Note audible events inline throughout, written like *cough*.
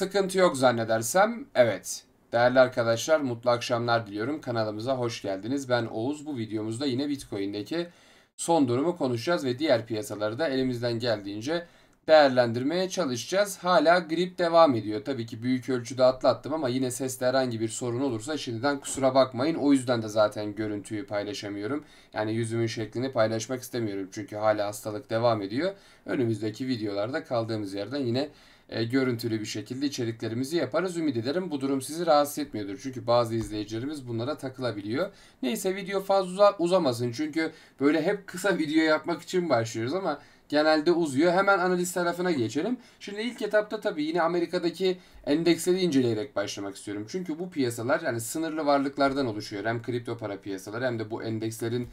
Sıkıntı yok zannedersem. Evet. Değerli arkadaşlar mutlu akşamlar diliyorum. Kanalımıza hoş geldiniz. Ben Oğuz. Bu videomuzda yine Bitcoin'deki son durumu konuşacağız ve diğer piyasaları da elimizden geldiğince değerlendirmeye çalışacağız. Hala grip devam ediyor. Tabii ki büyük ölçüde atlattım ama yine seste herhangi bir sorun olursa şimdiden kusura bakmayın. O yüzden de zaten görüntüyü paylaşamıyorum. Yani yüzümün şeklini paylaşmak istemiyorum çünkü hala hastalık devam ediyor. Önümüzdeki videolarda kaldığımız yerden yine e, görüntülü bir şekilde içeriklerimizi yaparız. Ümit ederim bu durum sizi rahatsız etmiyordur. Çünkü bazı izleyicilerimiz bunlara takılabiliyor. Neyse video fazla uzamasın. Çünkü böyle hep kısa video yapmak için başlıyoruz ama genelde uzuyor. Hemen analiz tarafına geçelim. Şimdi ilk etapta tabii yine Amerika'daki endeksleri inceleyerek başlamak istiyorum. Çünkü bu piyasalar yani sınırlı varlıklardan oluşuyor. Hem kripto para piyasaları hem de bu endekslerin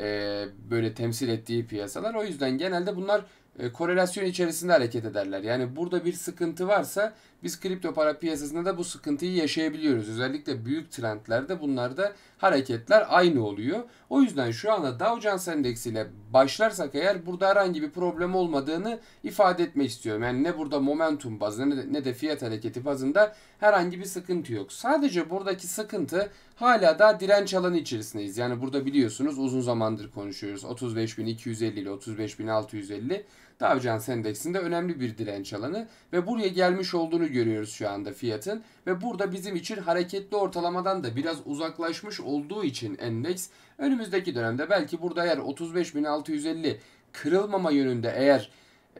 e, böyle temsil ettiği piyasalar. O yüzden genelde bunlar e, korelasyon içerisinde hareket ederler. Yani burada bir sıkıntı varsa biz kripto para piyasasında da bu sıkıntıyı yaşayabiliyoruz. Özellikle büyük trendlerde bunlarda hareketler aynı oluyor. O yüzden şu anda Dow Jones endeksiyle başlarsak eğer burada herhangi bir problem olmadığını ifade etmek istiyorum. Yani ne burada momentum bazında ne de, ne de fiyat hareketi bazında herhangi bir sıkıntı yok. Sadece buradaki sıkıntı hala daha direnç alanı içerisindeyiz. Yani burada biliyorsunuz uzun zamandır konuşuyoruz. 35.250 ile 35.650 Dow Jones Endeksinde önemli bir direnç alanı ve buraya gelmiş olduğunu görüyoruz şu anda fiyatın ve burada bizim için hareketli ortalamadan da biraz uzaklaşmış olduğu için endeks önümüzdeki dönemde belki burada eğer 35.650 kırılmama yönünde eğer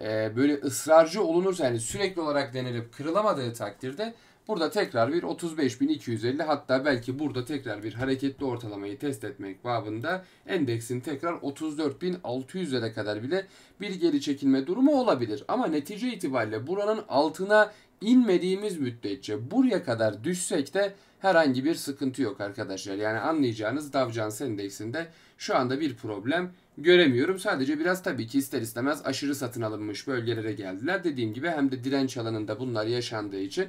e, böyle ısrarcı olunursa yani sürekli olarak denilip kırılamadığı takdirde Burada tekrar bir 35.250 hatta belki burada tekrar bir hareketli ortalamayı test etmek babında endeksin tekrar 34.600'lere kadar bile bir geri çekilme durumu olabilir. Ama netice itibariyle buranın altına inmediğimiz müddetçe buraya kadar düşsek de herhangi bir sıkıntı yok arkadaşlar. Yani anlayacağınız Dow Jones Endeksinde şu anda bir problem göremiyorum. Sadece biraz tabii ki ister istemez aşırı satın alınmış bölgelere geldiler. Dediğim gibi hem de direnç alanında bunlar yaşandığı için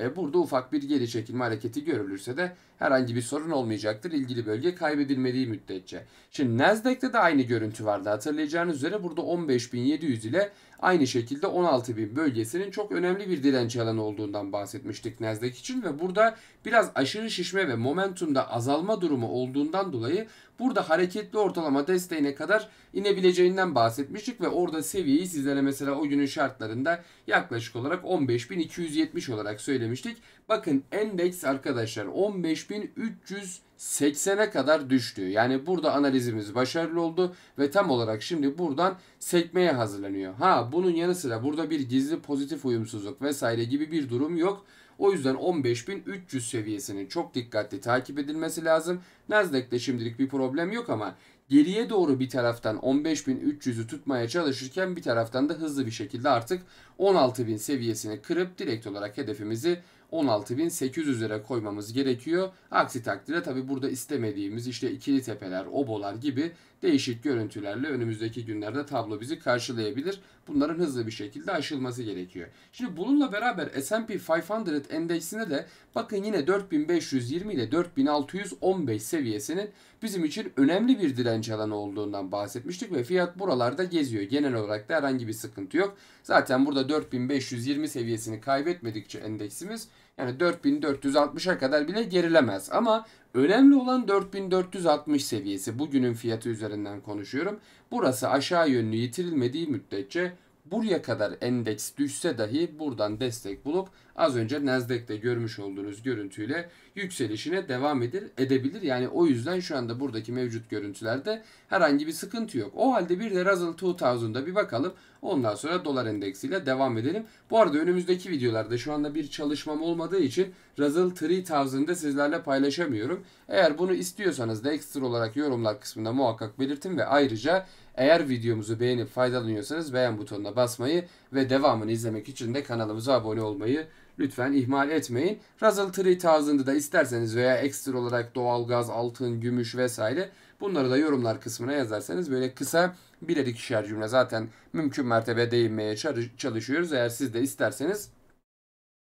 e, burada ufak bir geri çekilme hareketi görülürse de herhangi bir sorun olmayacaktır. ilgili bölge kaybedilmediği müddetçe. Şimdi Nasdaq'ta de aynı görüntü vardı. Hatırlayacağınız üzere burada 15.700 ile Aynı şekilde 16.000 bölgesinin çok önemli bir direnç alanı olduğundan bahsetmiştik Nasdaq için ve burada biraz aşırı şişme ve momentumda azalma durumu olduğundan dolayı burada hareketli ortalama desteğine kadar inebileceğinden bahsetmiştik ve orada seviyeyi sizlere mesela o günün şartlarında yaklaşık olarak 15.270 olarak söylemiştik. Bakın endeks arkadaşlar 15.380'e kadar düştü. Yani burada analizimiz başarılı oldu ve tam olarak şimdi buradan sekmeye hazırlanıyor. Ha bunun yanı sıra burada bir gizli pozitif uyumsuzluk vesaire gibi bir durum yok. O yüzden 15.300 seviyesinin çok dikkatli takip edilmesi lazım. Nasdaq'te şimdilik bir problem yok ama geriye doğru bir taraftan 15.300'ü tutmaya çalışırken bir taraftan da hızlı bir şekilde artık 16.000 seviyesini kırıp direkt olarak hedefimizi 16.800 lira koymamız gerekiyor. Aksi takdirde tabi burada istemediğimiz işte ikili tepeler, obolar gibi değişik görüntülerle önümüzdeki günlerde tablo bizi karşılayabilir. Bunların hızlı bir şekilde aşılması gerekiyor. Şimdi bununla beraber S&P 500 endeksine de bakın yine 4520 ile 4615 seviyesinin bizim için önemli bir direnç alanı olduğundan bahsetmiştik ve fiyat buralarda geziyor. Genel olarak da herhangi bir sıkıntı yok. Zaten burada 4520 seviyesini kaybetmedikçe endeksimiz yani 4460'a kadar bile gerilemez. Ama önemli olan 4460 seviyesi. Bugünün fiyatı üzerinden konuşuyorum. Burası aşağı yönlü yitirilmediği müddetçe Buraya kadar endeks düşse dahi buradan destek bulup az önce Nasdaq'te görmüş olduğunuz görüntüyle yükselişine devam edir, edebilir. Yani o yüzden şu anda buradaki mevcut görüntülerde herhangi bir sıkıntı yok. O halde bir de Russell 2000'da bir bakalım. Ondan sonra dolar endeksiyle devam edelim. Bu arada önümüzdeki videolarda şu anda bir çalışmam olmadığı için Russell 3000'de sizlerle paylaşamıyorum. Eğer bunu istiyorsanız da ekstra olarak yorumlar kısmında muhakkak belirtin ve ayrıca eğer videomuzu beğenip faydalanıyorsanız beğen butonuna basmayı ve devamını izlemek için de kanalımıza abone olmayı lütfen ihmal etmeyin. Russell 3000'ı da isterseniz veya ekstra olarak doğalgaz, altın, gümüş vesaire bunları da yorumlar kısmına yazarsanız böyle kısa birer ikişer cümle zaten mümkün mertebe değinmeye çalışıyoruz. Eğer siz de isterseniz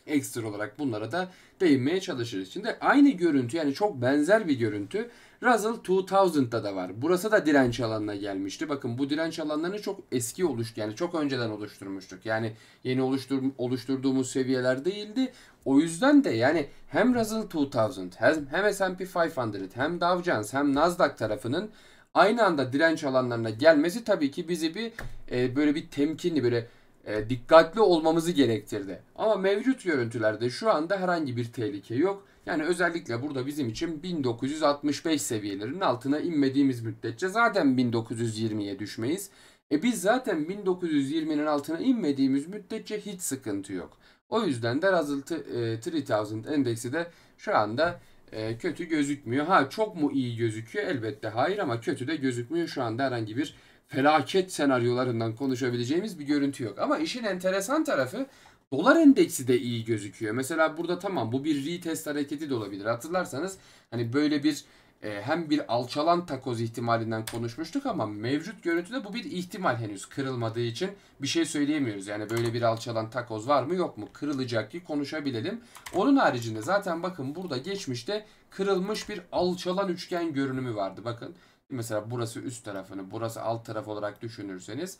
Ekstra olarak bunlara da değinmeye çalışırız. Şimdi aynı görüntü yani çok benzer bir görüntü Russell 2000'da da var. Burası da direnç alanına gelmişti. Bakın bu direnç alanlarını çok eski oluş, Yani çok önceden oluşturmuştuk. Yani yeni oluştur oluşturduğumuz seviyeler değildi. O yüzden de yani hem Russell 2000 hem, hem S&P 500 hem Dow Jones hem Nasdaq tarafının aynı anda direnç alanlarına gelmesi tabii ki bizi bir e, böyle bir temkinli böyle e, dikkatli olmamızı gerektirdi. Ama mevcut görüntülerde şu anda herhangi bir tehlike yok. Yani özellikle burada bizim için 1965 seviyelerinin altına inmediğimiz müddetçe zaten 1920'ye düşmeyiz. E biz zaten 1920'nin altına inmediğimiz müddetçe hiç sıkıntı yok. O yüzden de Russell 3000 e, endeksi de şu anda e, kötü gözükmüyor. Ha çok mu iyi gözüküyor? Elbette hayır ama kötü de gözükmüyor. Şu anda herhangi bir felaket senaryolarından konuşabileceğimiz bir görüntü yok. Ama işin enteresan tarafı dolar endeksi de iyi gözüküyor. Mesela burada tamam bu bir retest hareketi de olabilir. Hatırlarsanız hani böyle bir e, hem bir alçalan takoz ihtimalinden konuşmuştuk ama mevcut görüntüde bu bir ihtimal henüz kırılmadığı için bir şey söyleyemiyoruz. Yani böyle bir alçalan takoz var mı yok mu kırılacak ki konuşabilelim. Onun haricinde zaten bakın burada geçmişte kırılmış bir alçalan üçgen görünümü vardı bakın. Mesela burası üst tarafını, burası alt taraf olarak düşünürseniz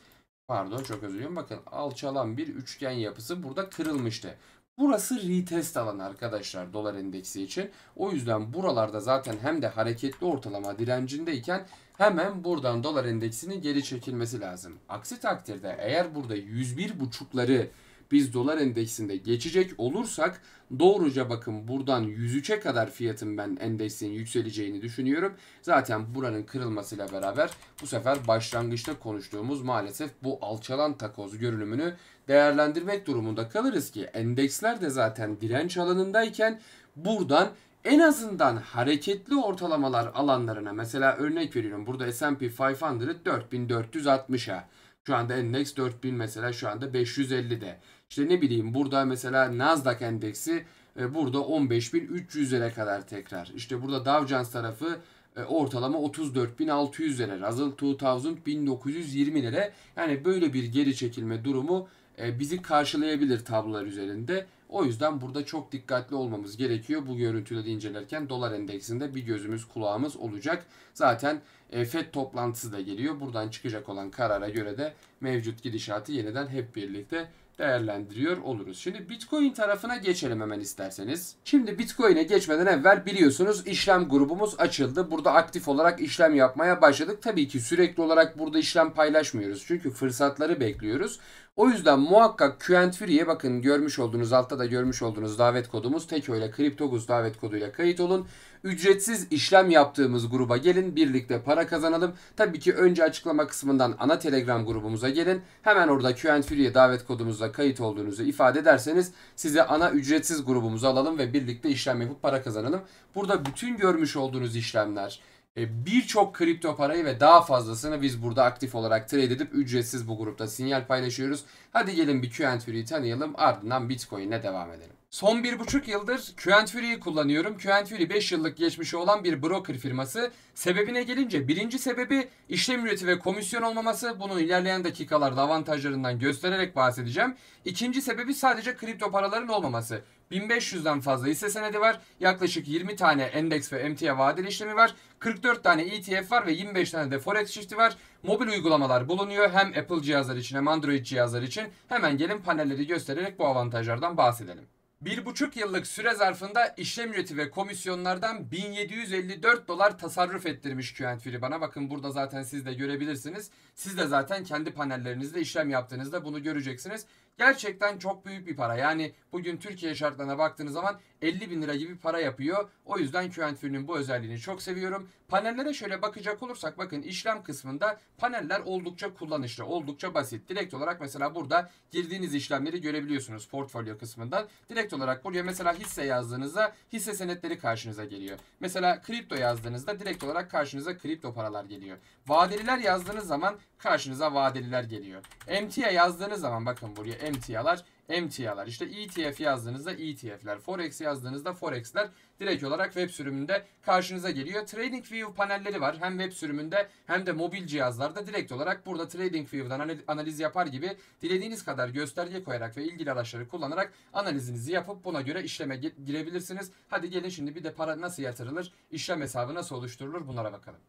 pardon çok özür diliyorum. Bakın alçalan bir üçgen yapısı burada kırılmıştı. Burası retest alanı arkadaşlar dolar endeksi için. O yüzden buralarda zaten hem de hareketli ortalama direncindeyken hemen buradan dolar endeksinin geri çekilmesi lazım. Aksi takdirde eğer burada 101.5'ları biz dolar endeksinde geçecek olursak doğruca bakın buradan 103'e kadar fiyatın ben endeksin yükseleceğini düşünüyorum. Zaten buranın kırılmasıyla beraber bu sefer başlangıçta konuştuğumuz maalesef bu alçalan takoz görünümünü değerlendirmek durumunda kalırız ki endeksler de zaten direnç alanındayken buradan en azından hareketli ortalamalar alanlarına mesela örnek veriyorum burada S&P 500 4460'a şu anda endeks 4000 mesela şu anda 550'de. İşte ne bileyim burada mesela Nasdaq endeksi e, burada 15.300'lere kadar tekrar. İşte burada Dow Jones tarafı e, ortalama 34.600 lira. Russell 2000 1920 lira. Yani böyle bir geri çekilme durumu e, bizi karşılayabilir tablolar üzerinde. O yüzden burada çok dikkatli olmamız gerekiyor. Bu görüntüleri incelerken dolar endeksinde bir gözümüz kulağımız olacak. Zaten FED toplantısı da geliyor. Buradan çıkacak olan karara göre de mevcut gidişatı yeniden hep birlikte değerlendiriyor oluruz. Şimdi Bitcoin tarafına geçelim hemen isterseniz. Şimdi Bitcoin'e geçmeden evvel biliyorsunuz işlem grubumuz açıldı. Burada aktif olarak işlem yapmaya başladık. Tabii ki sürekli olarak burada işlem paylaşmıyoruz. Çünkü fırsatları bekliyoruz. O yüzden muhakkak Qent bakın görmüş olduğunuz altta da görmüş olduğunuz davet kodumuz Teko ile Kriptoguz davet koduyla kayıt olun. Ücretsiz işlem yaptığımız gruba gelin birlikte para kazanalım. Tabii ki önce açıklama kısmından ana Telegram grubumuza gelin. Hemen orada Qent davet kodumuzla kayıt olduğunuzu ifade ederseniz size ana ücretsiz grubumuza alalım ve birlikte işlem yapıp para kazanalım. Burada bütün görmüş olduğunuz işlemler, e, birçok kripto parayı ve daha fazlasını biz burada aktif olarak trade edip ücretsiz bu grupta sinyal paylaşıyoruz. Hadi gelin bir Q&Fury'yi tanıyalım ardından Bitcoin'e devam edelim. Son bir buçuk yıldır Q&Fury'yi kullanıyorum. Q&Fury 5 yıllık geçmişi olan bir broker firması. Sebebine gelince birinci sebebi işlem ücreti ve komisyon olmaması. Bunu ilerleyen dakikalarda avantajlarından göstererek bahsedeceğim. İkinci sebebi sadece kripto paraların olmaması. 1500'den fazla hisse senedi var. Yaklaşık 20 tane endeks ve emtia vadeli işlemi var. 44 tane ETF var ve 25 tane de forex çifti var. Mobil uygulamalar bulunuyor hem Apple cihazlar için hem Android cihazlar için. Hemen gelin panelleri göstererek bu avantajlardan bahsedelim. Bir buçuk yıllık süre zarfında işlem ücreti ve komisyonlardan 1754 dolar tasarruf ettirmiş Q&Free bana. Bakın burada zaten siz de görebilirsiniz. Siz de zaten kendi panellerinizde işlem yaptığınızda bunu göreceksiniz gerçekten çok büyük bir para. Yani bugün Türkiye şartlarına baktığınız zaman 50 bin lira gibi para yapıyor. O yüzden QNF'nin bu özelliğini çok seviyorum. Panellere şöyle bakacak olursak bakın işlem kısmında paneller oldukça kullanışlı, oldukça basit. Direkt olarak mesela burada girdiğiniz işlemleri görebiliyorsunuz portfolyo kısmından. Direkt olarak buraya mesela hisse yazdığınızda hisse senetleri karşınıza geliyor. Mesela kripto yazdığınızda direkt olarak karşınıza kripto paralar geliyor. Vadeliler yazdığınız zaman karşınıza vadeliler geliyor. MTA yazdığınız zaman bakın buraya MTA'lar, MTA'lar. İşte ETF yazdığınızda ETF'ler, Forex yazdığınızda Forex'ler direkt olarak web sürümünde karşınıza geliyor. Trading View panelleri var. Hem web sürümünde hem de mobil cihazlarda direkt olarak burada Trading View'dan analiz yapar gibi dilediğiniz kadar gösterge koyarak ve ilgili araçları kullanarak analizinizi yapıp buna göre işleme girebilirsiniz. Hadi gelin şimdi bir de para nasıl yatırılır, işlem hesabı nasıl oluşturulur bunlara bakalım.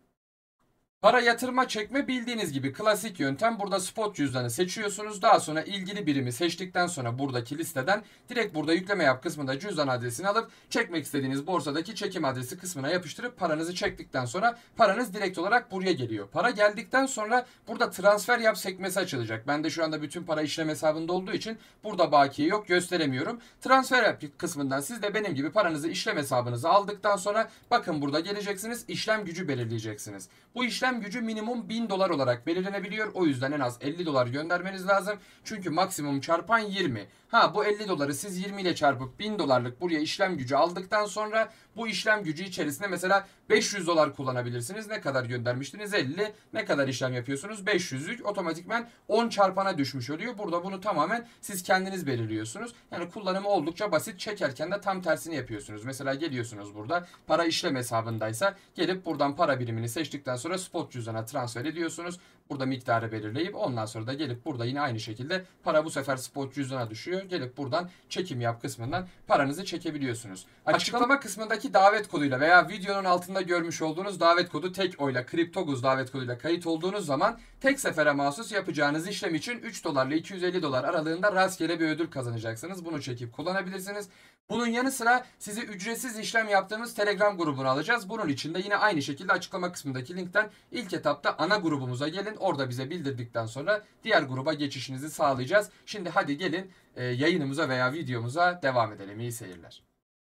Para yatırma çekme bildiğiniz gibi klasik yöntem. Burada spot cüzdanı seçiyorsunuz. Daha sonra ilgili birimi seçtikten sonra buradaki listeden direkt burada yükleme yap kısmında cüzdan adresini alıp çekmek istediğiniz borsadaki çekim adresi kısmına yapıştırıp paranızı çektikten sonra paranız direkt olarak buraya geliyor. Para geldikten sonra burada transfer yap sekmesi açılacak. Ben de şu anda bütün para işlem hesabında olduğu için burada bakiye yok gösteremiyorum. Transfer yap kısmından siz de benim gibi paranızı işlem hesabınıza aldıktan sonra bakın burada geleceksiniz işlem gücü belirleyeceksiniz. Bu işlem işlem gücü minimum 1000 dolar olarak belirlenebiliyor. O yüzden en az 50 dolar göndermeniz lazım. Çünkü maksimum çarpan 20. Ha bu 50 doları siz 20 ile çarpıp 1000 dolarlık buraya işlem gücü aldıktan sonra bu işlem gücü içerisinde mesela 500 dolar kullanabilirsiniz. Ne kadar göndermiştiniz? 50. Ne kadar işlem yapıyorsunuz? 500'lük otomatikmen 10 çarpana düşmüş oluyor. Burada bunu tamamen siz kendiniz belirliyorsunuz. Yani kullanımı oldukça basit. Çekerken de tam tersini yapıyorsunuz. Mesela geliyorsunuz burada para işlem hesabındaysa gelip buradan para birimini seçtikten sonra spot cüzdana transfer ediyorsunuz. Burada miktarı belirleyip ondan sonra da gelip burada yine aynı şekilde para bu sefer spot cüzdana düşüyor. Gelip buradan çekim yap kısmından paranızı çekebiliyorsunuz. Açıklama kısmında Aşağıdaki davet koduyla veya videonun altında görmüş olduğunuz davet kodu tek oyla kriptoguz davet koduyla kayıt olduğunuz zaman tek sefere mahsus yapacağınız işlem için 3 dolarla 250 dolar aralığında rastgele bir ödül kazanacaksınız. Bunu çekip kullanabilirsiniz. Bunun yanı sıra sizi ücretsiz işlem yaptığımız Telegram grubunu alacağız. Bunun için de yine aynı şekilde açıklama kısmındaki linkten ilk etapta ana grubumuza gelin. Orada bize bildirdikten sonra diğer gruba geçişinizi sağlayacağız. Şimdi hadi gelin e, yayınımıza veya videomuza devam edelim. İyi seyirler.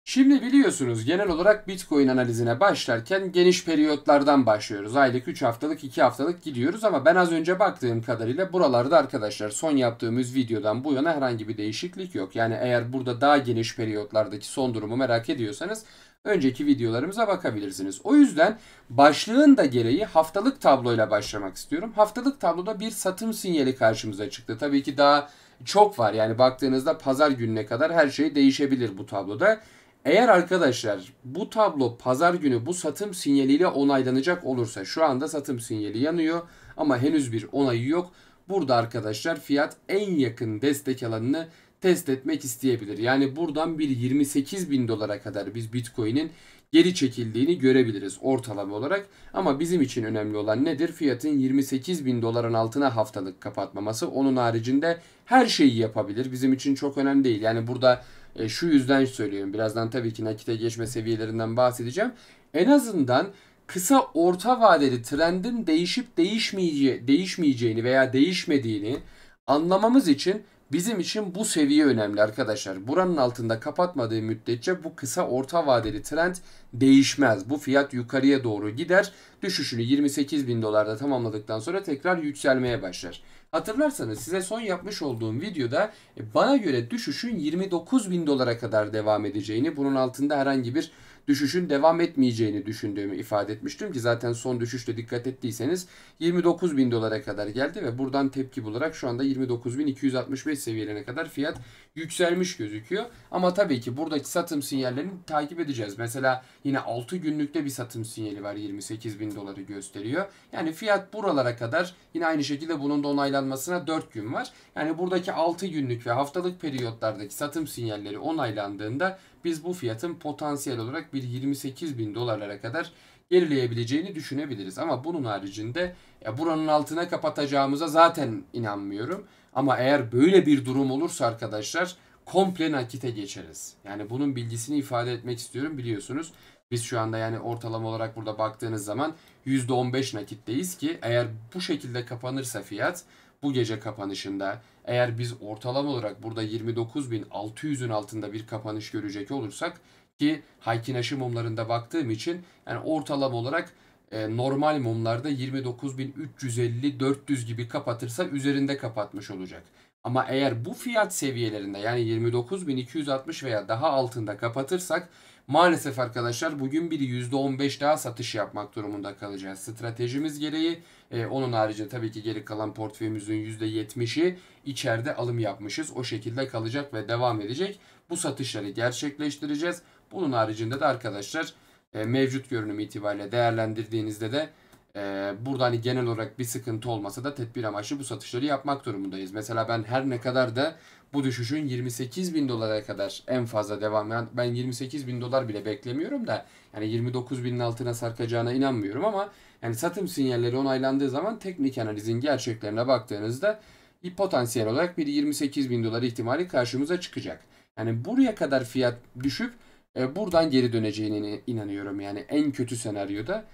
Şimdi biliyorsunuz genel olarak Bitcoin analizine başlarken geniş periyotlardan başlıyoruz. Aylık, 3 haftalık, 2 haftalık gidiyoruz ama ben az önce baktığım kadarıyla buralarda arkadaşlar son yaptığımız videodan bu yana herhangi bir değişiklik yok. Yani eğer burada daha geniş periyotlardaki son durumu merak ediyorsanız önceki videolarımıza bakabilirsiniz. O yüzden başlığın da gereği haftalık tabloyla başlamak istiyorum. Haftalık tabloda bir satım sinyali karşımıza çıktı. Tabii ki daha çok var yani baktığınızda pazar gününe kadar her şey değişebilir bu tabloda. Eğer arkadaşlar bu tablo pazar günü bu satım sinyaliyle onaylanacak olursa şu anda satım sinyali yanıyor ama henüz bir onayı yok. Burada arkadaşlar fiyat en yakın destek alanını test etmek isteyebilir. Yani buradan bir 28 bin dolara kadar biz Bitcoin'in geri çekildiğini görebiliriz ortalama olarak. Ama bizim için önemli olan nedir? Fiyatın 28 bin doların altına haftalık kapatmaması. Onun haricinde her şeyi yapabilir. Bizim için çok önemli değil. Yani burada e, şu yüzden söylüyorum. Birazdan tabii ki nakite geçme seviyelerinden bahsedeceğim. En azından kısa orta vadeli trendin değişip değişmeyece değişmeyeceğini veya değişmediğini anlamamız için Bizim için bu seviye önemli arkadaşlar. Buranın altında kapatmadığı müddetçe bu kısa orta vadeli trend değişmez. Bu fiyat yukarıya doğru gider. Düşüşünü 28 bin dolarda tamamladıktan sonra tekrar yükselmeye başlar. Hatırlarsanız size son yapmış olduğum videoda e, bana göre düşüşün 29 bin dolara kadar devam edeceğini, bunun altında herhangi bir düşüşün devam etmeyeceğini düşündüğümü ifade etmiştim ki zaten son düşüşte dikkat ettiyseniz 29 bin dolara kadar geldi ve buradan tepki bularak şu anda 29 bin 265 seviyelerine kadar fiyat yükselmiş gözüküyor. Ama tabii ki buradaki satım sinyallerini takip edeceğiz. Mesela yine 6 günlükte bir satım sinyali var 28 bin doları gösteriyor. Yani fiyat buralara kadar yine aynı şekilde bunun da onaylanmasına 4 gün var. Yani buradaki 6 günlük ve haftalık periyotlardaki satım sinyalleri onaylandığında biz bu fiyatın potansiyel olarak bir 28 bin dolarlara kadar gerileyebileceğini düşünebiliriz. Ama bunun haricinde ya buranın altına kapatacağımıza zaten inanmıyorum. Ama eğer böyle bir durum olursa arkadaşlar komple nakite geçeriz. Yani bunun bilgisini ifade etmek istiyorum biliyorsunuz. Biz şu anda yani ortalama olarak burada baktığınız zaman %15 nakitteyiz ki eğer bu şekilde kapanırsa fiyat bu gece kapanışında eğer biz ortalama olarak burada 29.600'ün altında bir kapanış görecek olursak ki Haykin mumlarında baktığım için yani ortalama olarak e, normal mumlarda 29.350-400 gibi kapatırsa üzerinde kapatmış olacak. Ama eğer bu fiyat seviyelerinde yani 29.260 veya daha altında kapatırsak maalesef arkadaşlar bugün bir %15 daha satış yapmak durumunda kalacağız. Stratejimiz gereği e, onun harici tabii ki geri kalan portföyümüzün %70'i içeride alım yapmışız. O şekilde kalacak ve devam edecek. Bu satışları gerçekleştireceğiz. Bunun haricinde de arkadaşlar e, mevcut görünüm itibariyle değerlendirdiğinizde de ee, burada hani genel olarak bir sıkıntı olmasa da tedbir amaçlı bu satışları yapmak durumundayız. Mesela ben her ne kadar da bu düşüşün 28 bin dolara kadar en fazla devam eden ben 28 bin dolar bile beklemiyorum da yani 29 binin altına sarkacağına inanmıyorum ama yani satım sinyalleri onaylandığı zaman teknik analizin gerçeklerine baktığınızda bir potansiyel olarak bir 28 bin dolar ihtimali karşımıza çıkacak. Yani buraya kadar fiyat düşüp e, buradan geri döneceğine inanıyorum yani en kötü senaryoda.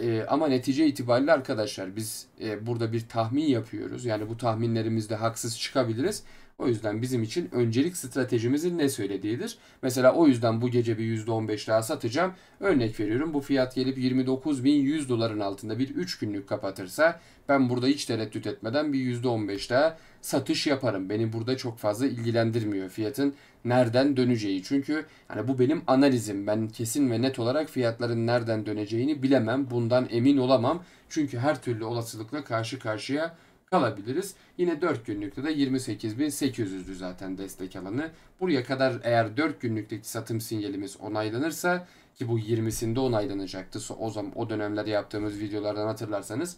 E, ama netice itibariyle arkadaşlar biz e, burada bir tahmin yapıyoruz. Yani bu tahminlerimizde haksız çıkabiliriz. O yüzden bizim için öncelik stratejimizin ne söylediğidir. Mesela o yüzden bu gece bir %15 daha satacağım. Örnek veriyorum bu fiyat gelip 29.100 doların altında bir 3 günlük kapatırsa ben burada hiç tereddüt etmeden bir %15 daha satış yaparım. Beni burada çok fazla ilgilendirmiyor fiyatın nereden döneceği. Çünkü yani bu benim analizim. Ben kesin ve net olarak fiyatların nereden döneceğini bilemem. Bundan emin olamam. Çünkü her türlü olasılıkla karşı karşıya kalabiliriz. Yine 4 günlükte de 28.800'dü zaten destek alanı. Buraya kadar eğer 4 günlükteki satım sinyalimiz onaylanırsa ki bu 20'sinde onaylanacaktı. O zaman o dönemlerde yaptığımız videolardan hatırlarsanız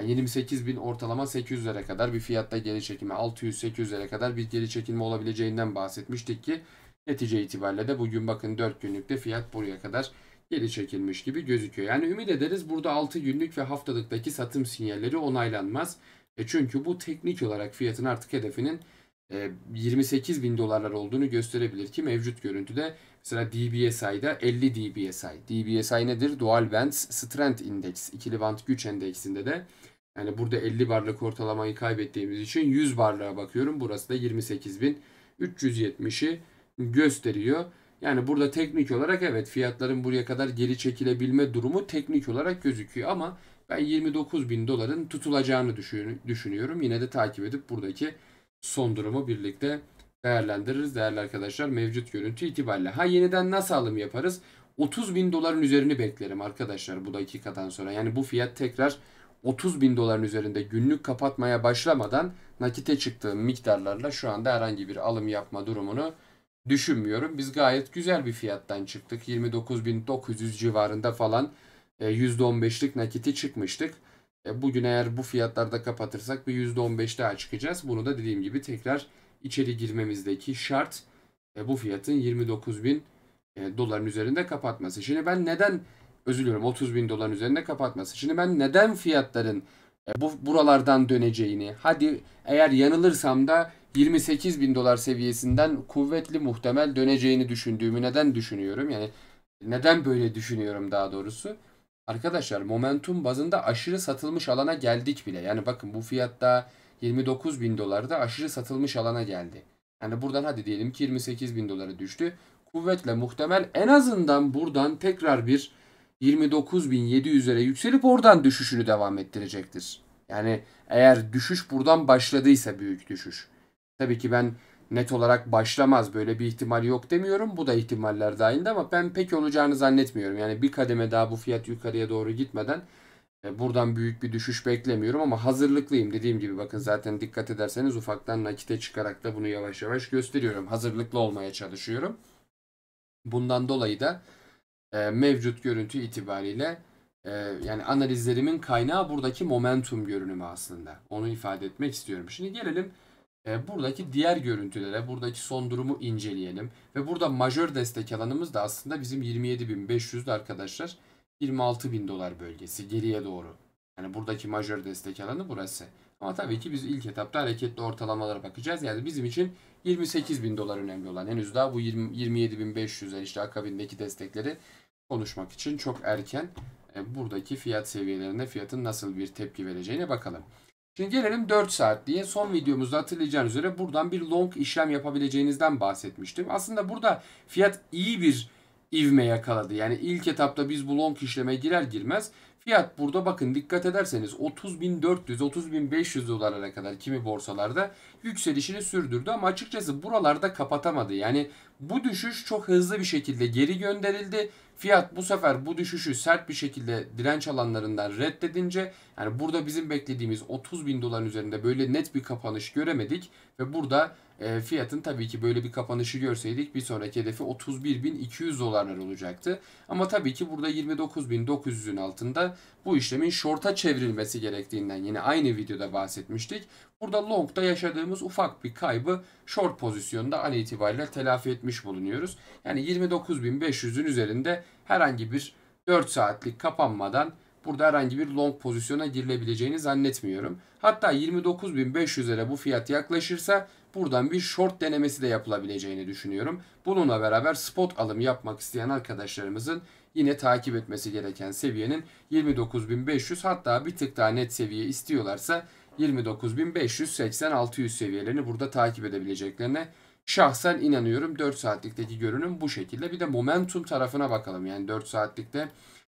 yani 28 bin ortalama 800 800'lere kadar bir fiyatta geri çekimi 600-800'lere 800 kadar bir geri çekilme olabileceğinden bahsetmiştik ki netice itibariyle de bugün bakın 4 günlükte fiyat buraya kadar geri çekilmiş gibi gözüküyor. Yani ümit ederiz burada 6 günlük ve haftalıktaki satım sinyalleri onaylanmaz. E çünkü bu teknik olarak fiyatın artık hedefinin 28 e, bin dolarlar olduğunu gösterebilir ki mevcut görüntüde mesela DBSI'da 50 DBSI. DBSI nedir? Dual Bands Strength Index. İkili band güç endeksinde de yani burada 50 barlık ortalamayı kaybettiğimiz için 100 barlığa bakıyorum. Burası da 28.370'i gösteriyor. Yani burada teknik olarak evet fiyatların buraya kadar geri çekilebilme durumu teknik olarak gözüküyor ama ben 29 bin doların tutulacağını düşünüyorum. Yine de takip edip buradaki son durumu birlikte değerlendiririz değerli arkadaşlar mevcut görüntü itibariyle. Ha yeniden nasıl alım yaparız? 30 bin doların üzerini beklerim arkadaşlar bu dakikadan sonra. Yani bu fiyat tekrar 30 bin doların üzerinde günlük kapatmaya başlamadan nakite çıktığım miktarlarla şu anda herhangi bir alım yapma durumunu düşünmüyorum. Biz gayet güzel bir fiyattan çıktık. 29.900 civarında falan %15'lik e, nakiti çıkmıştık. E, bugün eğer bu fiyatlarda kapatırsak bir %15 daha çıkacağız. Bunu da dediğim gibi tekrar içeri girmemizdeki şart e, bu fiyatın 29 bin e, doların üzerinde kapatması. Şimdi ben neden özür diliyorum 30 bin doların üzerinde kapatması. Şimdi ben neden fiyatların bu buralardan döneceğini hadi eğer yanılırsam da 28 bin dolar seviyesinden kuvvetli muhtemel döneceğini düşündüğümü neden düşünüyorum? Yani neden böyle düşünüyorum daha doğrusu? Arkadaşlar momentum bazında aşırı satılmış alana geldik bile. Yani bakın bu fiyatta 29 bin dolarda aşırı satılmış alana geldi. Yani buradan hadi diyelim ki 28 bin dolara düştü. Kuvvetle muhtemel en azından buradan tekrar bir 29.700'lere yükselip oradan düşüşünü devam ettirecektir. Yani eğer düşüş buradan başladıysa büyük düşüş. Tabii ki ben net olarak başlamaz. Böyle bir ihtimal yok demiyorum. Bu da ihtimaller dahilinde ama ben pek olacağını zannetmiyorum. Yani bir kademe daha bu fiyat yukarıya doğru gitmeden e, buradan büyük bir düşüş beklemiyorum ama hazırlıklıyım dediğim gibi bakın zaten dikkat ederseniz ufaktan nakite çıkarak da bunu yavaş yavaş gösteriyorum. Hazırlıklı olmaya çalışıyorum. Bundan dolayı da e, mevcut görüntü itibariyle e, yani analizlerimin kaynağı buradaki momentum görünümü aslında. Onu ifade etmek istiyorum. Şimdi gelelim ee, buradaki diğer görüntülere, buradaki son durumu inceleyelim. Ve burada majör destek alanımız da aslında bizim 27.500 arkadaşlar 26.000 dolar bölgesi geriye doğru. Yani buradaki majör destek alanı burası. Ama tabii ki biz ilk etapta hareketli ortalamalara bakacağız. Yani bizim için 28.000 dolar önemli olan. Henüz daha bu 27.500'e işte akabindeki destekleri konuşmak için çok erken e, buradaki fiyat seviyelerine fiyatın nasıl bir tepki vereceğine bakalım. Şimdi gelelim 4 diye Son videomuzda hatırlayacağınız üzere buradan bir long işlem yapabileceğinizden bahsetmiştim. Aslında burada fiyat iyi bir ivme yakaladı. Yani ilk etapta biz bu long işleme girer girmez Fiyat burada bakın dikkat ederseniz 30.400-30.500 dolara kadar kimi borsalarda yükselişini sürdürdü ama açıkçası buralarda kapatamadı. Yani bu düşüş çok hızlı bir şekilde geri gönderildi. Fiyat bu sefer bu düşüşü sert bir şekilde direnç alanlarından reddedince yani burada bizim beklediğimiz 30.000 doların üzerinde böyle net bir kapanış göremedik ve burada e, fiyatın tabii ki böyle bir kapanışı görseydik bir sonraki hedefi 31.200 dolarlar olacaktı. Ama tabii ki burada 29.900'ün altında bu işlemin short'a çevrilmesi gerektiğinden yine aynı videoda bahsetmiştik. Burada long'da yaşadığımız ufak bir kaybı short pozisyonda an itibariyle telafi etmiş bulunuyoruz. Yani 29.500'ün üzerinde herhangi bir 4 saatlik kapanmadan burada herhangi bir long pozisyona girilebileceğini zannetmiyorum. Hatta 29.500'e bu fiyat yaklaşırsa Buradan bir short denemesi de yapılabileceğini düşünüyorum. Bununla beraber spot alım yapmak isteyen arkadaşlarımızın yine takip etmesi gereken seviyenin 29.500 hatta bir tık daha net seviye istiyorlarsa 29.580-600 seviyelerini burada takip edebileceklerine şahsen inanıyorum. 4 saatlikteki görünüm bu şekilde. Bir de momentum tarafına bakalım. Yani 4 saatlikte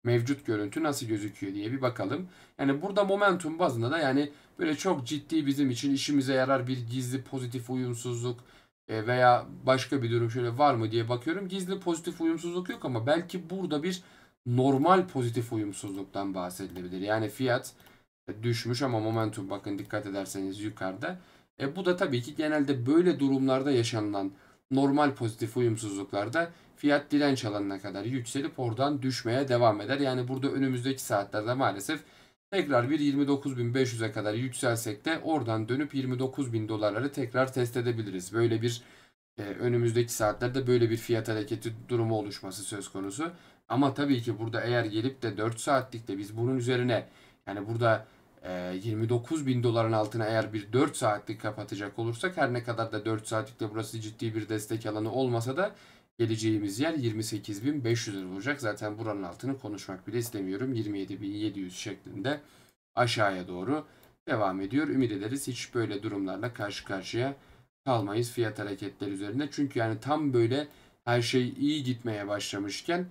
mevcut görüntü nasıl gözüküyor diye bir bakalım. Yani burada momentum bazında da yani böyle çok ciddi bizim için işimize yarar bir gizli pozitif uyumsuzluk e, veya başka bir durum şöyle var mı diye bakıyorum. Gizli pozitif uyumsuzluk yok ama belki burada bir normal pozitif uyumsuzluktan bahsedilebilir. Yani fiyat e, düşmüş ama momentum bakın dikkat ederseniz yukarıda. E, bu da tabii ki genelde böyle durumlarda yaşanılan normal pozitif uyumsuzluklarda fiyat direnç alanına kadar yükselip oradan düşmeye devam eder. Yani burada önümüzdeki saatlerde maalesef Tekrar bir 29.500'e kadar yükselsek de oradan dönüp 29.000 dolarları tekrar test edebiliriz. Böyle bir e, önümüzdeki saatlerde böyle bir fiyat hareketi durumu oluşması söz konusu. Ama tabii ki burada eğer gelip de 4 saatlikte biz bunun üzerine yani burada e, 29 bin doların altına eğer bir 4 saatlik kapatacak olursak her ne kadar da 4 saatlikte burası ciddi bir destek alanı olmasa da Geleceğimiz yer 28.500 olacak. Zaten buranın altını konuşmak bile istemiyorum. 27.700 şeklinde aşağıya doğru devam ediyor. Ümit ederiz hiç böyle durumlarla karşı karşıya kalmayız fiyat hareketleri üzerinde. Çünkü yani tam böyle her şey iyi gitmeye başlamışken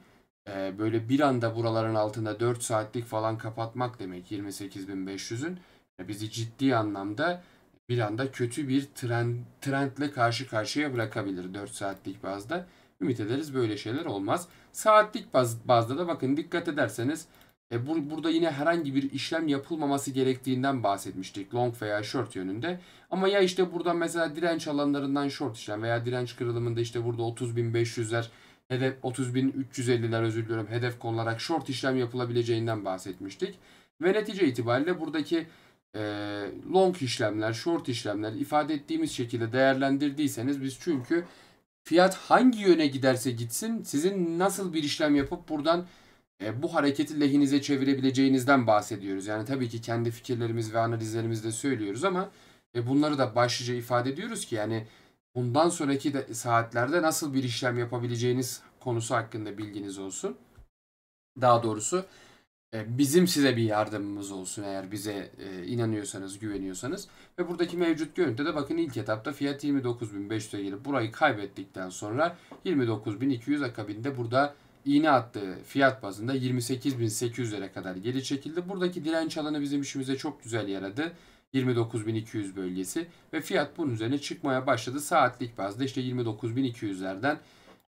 e, böyle bir anda buraların altında 4 saatlik falan kapatmak demek 28.500'ün e, bizi ciddi anlamda bir anda kötü bir trend, trendle karşı karşıya bırakabilir 4 saatlik bazda. Ümit ederiz böyle şeyler olmaz. Saatlik baz, bazda da bakın dikkat ederseniz e, bur, burada yine herhangi bir işlem yapılmaması gerektiğinden bahsetmiştik long veya short yönünde. Ama ya işte burada mesela direnç alanlarından short işlem veya direnç kırılımında işte burada 30.500'ler hedef 30.350'ler özür diliyorum hedef konularak short işlem yapılabileceğinden bahsetmiştik. Ve netice itibariyle buradaki e, long işlemler, short işlemler ifade ettiğimiz şekilde değerlendirdiyseniz biz çünkü fiyat hangi yöne giderse gitsin sizin nasıl bir işlem yapıp buradan e, bu hareketi lehinize çevirebileceğinizden bahsediyoruz. Yani tabii ki kendi fikirlerimiz ve analizlerimizi de söylüyoruz ama e, bunları da başlıca ifade ediyoruz ki yani bundan sonraki de saatlerde nasıl bir işlem yapabileceğiniz konusu hakkında bilginiz olsun. Daha doğrusu e, bizim size bir yardımımız olsun eğer bize e, inanıyorsanız, güveniyorsanız. Ve buradaki mevcut görüntüde de bakın ilk etapta fiyat 29.500'e gelip burayı kaybettikten sonra 29.200 akabinde burada iğne attığı fiyat bazında 28.800'lere kadar geri çekildi. Buradaki direnç alanı bizim işimize çok güzel yaradı. 29.200 bölgesi ve fiyat bunun üzerine çıkmaya başladı. Saatlik bazda işte 29.200'lerden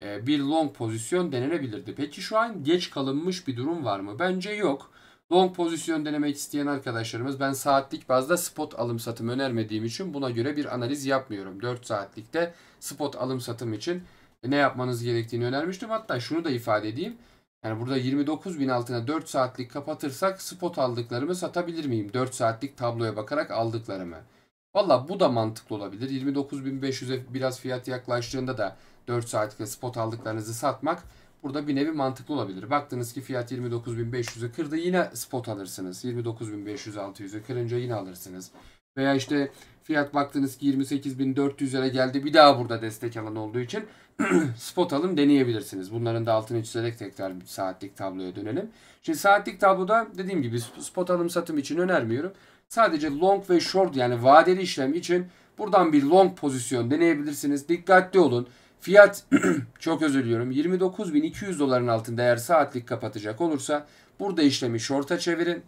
e, bir long pozisyon denenebilirdi. Peki şu an geç kalınmış bir durum var mı? Bence yok. Long pozisyon denemek isteyen arkadaşlarımız ben saatlik bazda spot alım satım önermediğim için buna göre bir analiz yapmıyorum. 4 saatlikte spot alım satım için ne yapmanız gerektiğini önermiştim. Hatta şunu da ifade edeyim. Yani burada 29 bin altına 4 saatlik kapatırsak spot aldıklarımı satabilir miyim? 4 saatlik tabloya bakarak aldıklarımı. Valla bu da mantıklı olabilir. 29.500'e biraz fiyat yaklaştığında da 4 saatlik spot aldıklarınızı satmak burada bir nevi mantıklı olabilir. Baktınız ki fiyat 29.500'ü kırdı yine spot alırsınız. 29.500-600'ü kırınca yine alırsınız. Veya işte fiyat baktınız ki 28.400'lere geldi bir daha burada destek alan olduğu için *clears throat* spot alım deneyebilirsiniz. Bunların da altını çizerek tekrar saatlik tabloya dönelim. Şimdi saatlik tabloda dediğim gibi spot alım satım için önermiyorum. Sadece long ve short yani vadeli işlem için buradan bir long pozisyon deneyebilirsiniz. Dikkatli olun. Fiyat *clears throat* çok özür diliyorum 29.200 doların altında eğer saatlik kapatacak olursa burada işlemi short'a çevirin.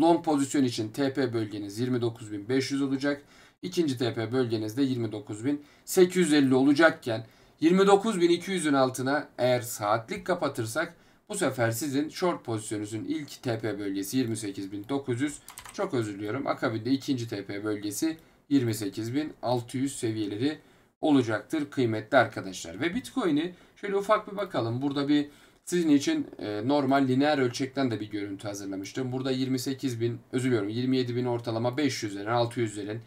Long pozisyon için TP bölgeniz 29.500 olacak. İkinci TP bölgeniz de 29.850 olacakken 29.200'ün altına eğer saatlik kapatırsak bu sefer sizin short pozisyonunuzun ilk TP bölgesi 28.900 çok özür diliyorum. Akabinde ikinci TP bölgesi 28.600 seviyeleri olacaktır kıymetli arkadaşlar. Ve Bitcoin'i şöyle ufak bir bakalım. Burada bir sizin için e, normal lineer ölçekten de bir görüntü hazırlamıştım. Burada 28 bin, özür diliyorum 27 bin ortalama 500 600 600'lerin.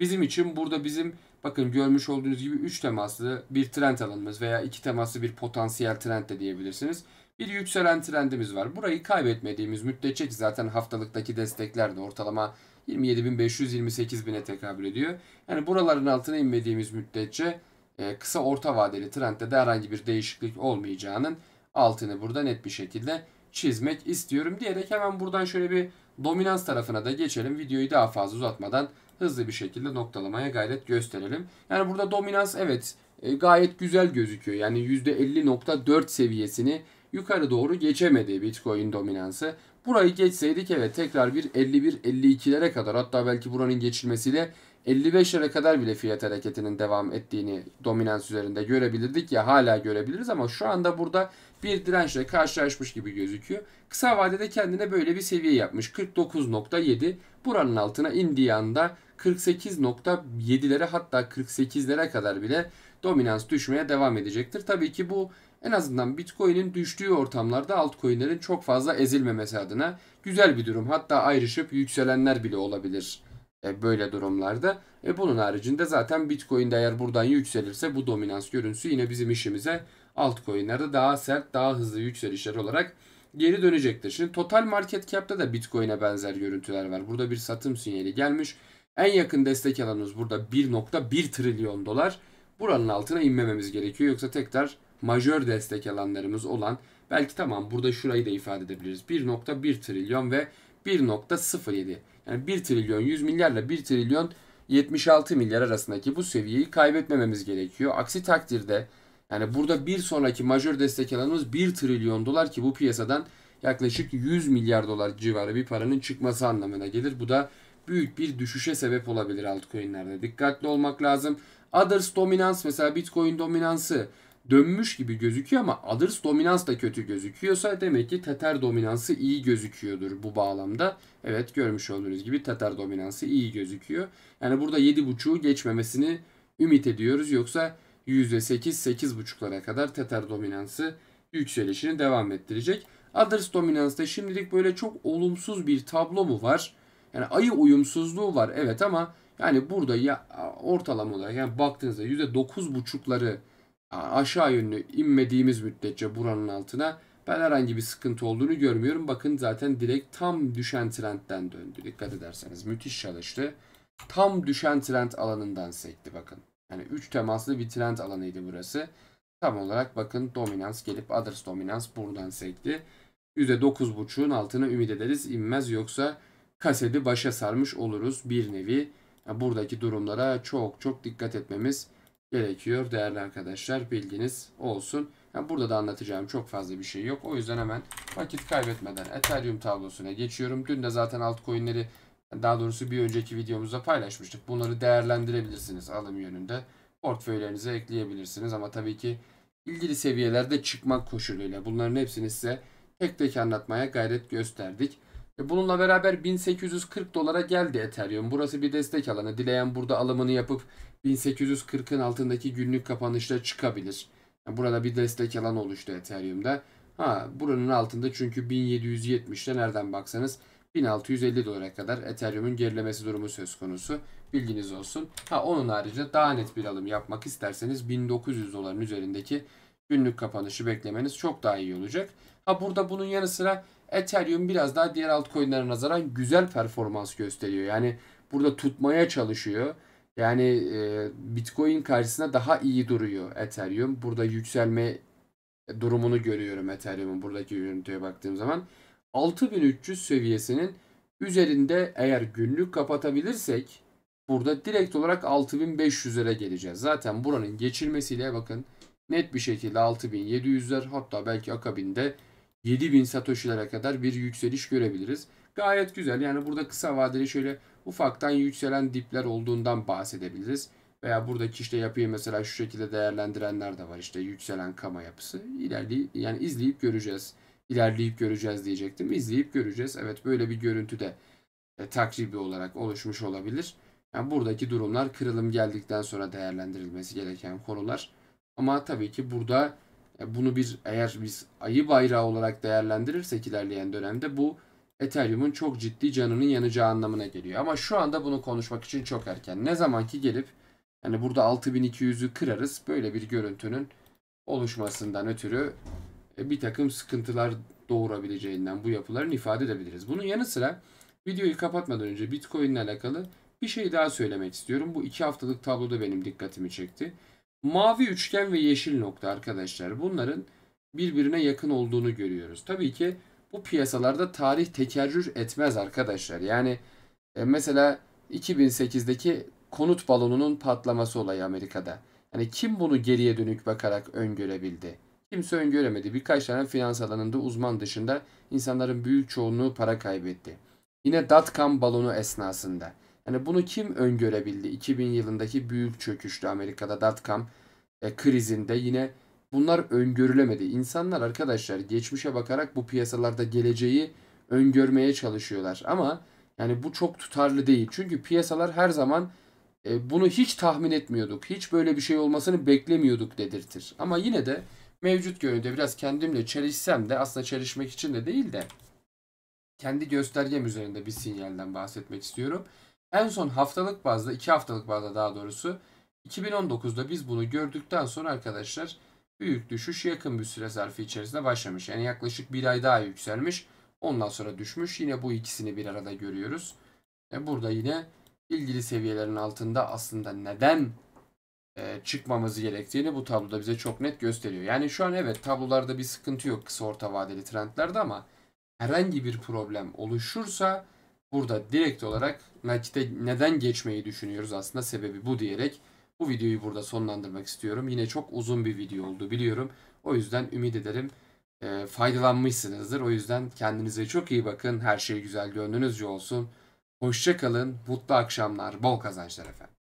Bizim için burada bizim bakın görmüş olduğunuz gibi 3 temaslı bir trend alanımız veya 2 temaslı bir potansiyel trend de diyebilirsiniz. Bir yükselen trendimiz var. Burayı kaybetmediğimiz müddetçe zaten haftalıktaki destekler de ortalama 27.528 bine tekabül ediyor. Yani buraların altına inmediğimiz müddetçe e, kısa orta vadeli trendde de herhangi bir değişiklik olmayacağının altını burada net bir şekilde çizmek istiyorum diyerek hemen buradan şöyle bir dominans tarafına da geçelim. Videoyu daha fazla uzatmadan hızlı bir şekilde noktalamaya gayret gösterelim. Yani burada dominans evet e, gayet güzel gözüküyor. Yani %50.4 seviyesini yukarı doğru geçemedi Bitcoin dominansı. Burayı geçseydik evet tekrar bir 51-52'lere kadar hatta belki buranın geçilmesiyle 55'lere kadar bile fiyat hareketinin devam ettiğini dominans üzerinde görebilirdik ya hala görebiliriz ama şu anda burada bir dirençle karşılaşmış gibi gözüküyor. Kısa vadede kendine böyle bir seviye yapmış. 49.7 buranın altına indiği anda 48.7'lere hatta 48'lere kadar bile dominans düşmeye devam edecektir. Tabii ki bu en azından Bitcoin'in düştüğü ortamlarda altcoin'lerin çok fazla ezilmemesi adına güzel bir durum. Hatta ayrışıp yükselenler bile olabilir e, böyle durumlarda. E, bunun haricinde zaten Bitcoin'de eğer buradan yükselirse bu dominans görüntüsü yine bizim işimize altcoin'lerde daha sert, daha hızlı yükselişler olarak geri dönecektir. Şimdi total market cap'te da Bitcoin'e benzer görüntüler var. Burada bir satım sinyali gelmiş. En yakın destek alanımız burada 1.1 trilyon dolar. Buranın altına inmememiz gerekiyor yoksa tekrar majör destek alanlarımız olan belki tamam burada şurayı da ifade edebiliriz. 1.1 trilyon ve 1.07 yani 1 trilyon 100 milyarla 1 trilyon 76 milyar arasındaki bu seviyeyi kaybetmememiz gerekiyor. Aksi takdirde yani burada bir sonraki majör destek alanımız 1 trilyon dolar ki bu piyasadan yaklaşık 100 milyar dolar civarı bir paranın çıkması anlamına gelir. Bu da büyük bir düşüşe sebep olabilir altcoin'lerde. Dikkatli olmak lazım. Others dominans mesela Bitcoin dominansı dönmüş gibi gözüküyor ama Others dominans da kötü gözüküyorsa demek ki Tatar dominansı iyi gözüküyordur bu bağlamda. Evet görmüş olduğunuz gibi Tatar dominansı iyi gözüküyor. Yani burada 7.5'u geçmemesini ümit ediyoruz. Yoksa %8-8.5'lara kadar Tatar dominansı yükselişini devam ettirecek. Others dominansta şimdilik böyle çok olumsuz bir tablo mu var? Yani ayı uyumsuzluğu var evet ama yani burada ya ortalama olarak yani baktığınızda %9.5'ları aşağı yönlü inmediğimiz müddetçe buranın altına ben herhangi bir sıkıntı olduğunu görmüyorum. Bakın zaten direkt tam düşen trendden döndü. Dikkat ederseniz müthiş çalıştı. Tam düşen trend alanından sekti bakın. Yani 3 temaslı bir trend alanıydı burası. Tam olarak bakın dominans gelip others dominans buradan sekti. %9.5'un altına ümit ederiz. inmez yoksa kasedi başa sarmış oluruz bir nevi. Yani buradaki durumlara çok çok dikkat etmemiz gerekiyor değerli arkadaşlar. Bilginiz olsun. Yani burada da anlatacağım çok fazla bir şey yok. O yüzden hemen vakit kaybetmeden Ethereum tablosuna geçiyorum. Dün de zaten altcoin'leri daha doğrusu bir önceki videomuzda paylaşmıştık. Bunları değerlendirebilirsiniz alım yönünde. Portföylerinize ekleyebilirsiniz ama tabii ki ilgili seviyelerde çıkmak koşuluyla bunların hepsini size tek tek anlatmaya gayret gösterdik. E, bununla beraber 1840 dolara geldi Ethereum. Burası bir destek alanı. Dileyen burada alımını yapıp 1840'ın altındaki günlük kapanışta çıkabilir. Yani burada bir destek alanı oluştu Ethereum'da. Ha buranın altında çünkü 1770'te nereden baksanız 1650 dolara kadar Ethereum'un gerilemesi durumu söz konusu. Bilginiz olsun. Ha onun haricinde daha net bir alım yapmak isterseniz 1900 doların üzerindeki günlük kapanışı beklemeniz çok daha iyi olacak. Ha burada bunun yanı sıra Ethereum biraz daha diğer altcoin'lere nazaran güzel performans gösteriyor. Yani burada tutmaya çalışıyor. Yani e, Bitcoin karşısında daha iyi duruyor Ethereum. Burada yükselme durumunu görüyorum Ethereum'un buradaki görüntüye baktığım zaman. 6300 seviyesinin üzerinde eğer günlük kapatabilirsek burada direkt olarak 6500'lere geleceğiz. Zaten buranın geçilmesiyle bakın net bir şekilde 6700'ler hatta belki akabinde 7000 satoshilere kadar bir yükseliş görebiliriz. Gayet güzel yani burada kısa vadeli şöyle ufaktan yükselen dipler olduğundan bahsedebiliriz. Veya buradaki işte yapıyı mesela şu şekilde değerlendirenler de var. İşte yükselen kama yapısı. İlerleyip yani izleyip göreceğiz. İlerleyip göreceğiz diyecektim. İzleyip göreceğiz. Evet böyle bir görüntü de e, takribi olarak oluşmuş olabilir. Yani buradaki durumlar kırılım geldikten sonra değerlendirilmesi gereken konular. Ama tabii ki burada e, bunu bir eğer biz ayı bayrağı olarak değerlendirirsek ilerleyen dönemde bu Ethereum'un çok ciddi canının yanacağı anlamına geliyor. Ama şu anda bunu konuşmak için çok erken. Ne zamanki gelip yani burada 6200'ü kırarız böyle bir görüntünün oluşmasından ötürü e, bir takım sıkıntılar doğurabileceğinden bu yapıların ifade edebiliriz. Bunun yanı sıra videoyu kapatmadan önce Bitcoin ile alakalı bir şey daha söylemek istiyorum. Bu iki haftalık tabloda benim dikkatimi çekti. Mavi üçgen ve yeşil nokta arkadaşlar bunların birbirine yakın olduğunu görüyoruz. Tabii ki bu piyasalarda tarih tekerrür etmez arkadaşlar. Yani e, mesela 2008'deki konut balonunun patlaması olayı Amerika'da. Yani kim bunu geriye dönük bakarak öngörebildi? Kimse öngöremedi. Birkaç tane finans alanında uzman dışında insanların büyük çoğunluğu para kaybetti. Yine dotcom balonu esnasında. Yani bunu kim öngörebildi? 2000 yılındaki büyük çöküştü Amerika'da dotcom e, krizinde yine Bunlar öngörülemedi. İnsanlar arkadaşlar geçmişe bakarak bu piyasalarda geleceği öngörmeye çalışıyorlar. Ama yani bu çok tutarlı değil. Çünkü piyasalar her zaman e, bunu hiç tahmin etmiyorduk. Hiç böyle bir şey olmasını beklemiyorduk dedirtir. Ama yine de mevcut görünüde biraz kendimle çelişsem de aslında çelişmek için de değil de kendi göstergem üzerinde bir sinyalden bahsetmek istiyorum. En son haftalık bazda, iki haftalık bazda daha doğrusu 2019'da biz bunu gördükten sonra arkadaşlar büyük düşüş yakın bir süre zarfı içerisinde başlamış. Yani yaklaşık bir ay daha yükselmiş. Ondan sonra düşmüş. Yine bu ikisini bir arada görüyoruz. E burada yine ilgili seviyelerin altında aslında neden e, çıkmamız gerektiğini bu tabloda bize çok net gösteriyor. Yani şu an evet tablolarda bir sıkıntı yok kısa orta vadeli trendlerde ama herhangi bir problem oluşursa burada direkt olarak nakite neden geçmeyi düşünüyoruz aslında sebebi bu diyerek bu videoyu burada sonlandırmak istiyorum. Yine çok uzun bir video oldu biliyorum. O yüzden ümit ederim e, faydalanmışsınızdır. O yüzden kendinize çok iyi bakın. Her şey güzel gönlünüzce olsun. Hoşçakalın. Mutlu akşamlar. Bol kazançlar efendim.